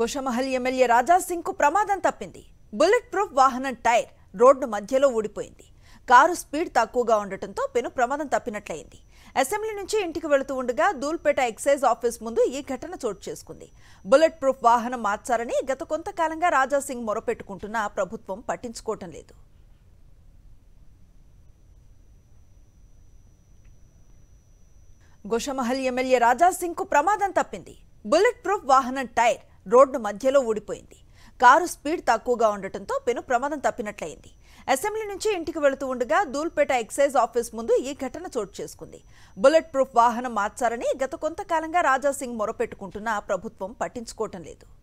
Goshamahal MLA కు ప్రమాదం తప్పింది బుల్లెట్ ప్రూఫ్ వాహనం టైర్ రోడ్డు మధ్యలో ఊడిపోయింది కారు స్పీడ్ తక్కువగా ఉండటంతో పెను ప్రమాదం తప్పినట్లయింది అసెంబ్లీ నుంచి ఇంటికి వెళుతూ ఉండగా దూల్పేట ఎక్సైజ్ ఆఫీస్ ముందు ఈ ఘటన చోటు చేసుకుంది బుల్లెట్ ప్రూఫ్ వాహనం మార్చారని గత కొంతకాలంగా రాజాసింగ్ మొరపెట్టుకుంటున్నా ప్రభుత్వం పట్టించుకోవటం లేదు గోషమహల్ ఎమ్మెల్యే కు ప్రమాదం తప్పింది బుల్లెట్ ప్రూఫ్ వాహనం టైర్ రోడ్డు మధ్యలో ఊడిపోయింది కారు స్పీడ్ తక్కువగా ఉండటంతో పెను ప్రమాదం తప్పినట్లయింది అసెంబ్లీ నుంచి ఇంటికి వెళుతూ ఉండగా దూల్పేట ఎక్సైజ్ ఆఫీస్ ముందు ఈ ఘటన చోటు చేసుకుంది బుల్లెట్ ప్రూఫ్ వాహనం మార్చారని గత కొంతకాలంగా రాజాసింగ్ మొరపెట్టుకుంటున్నా ప్రభుత్వం పట్టించుకోవటం లేదు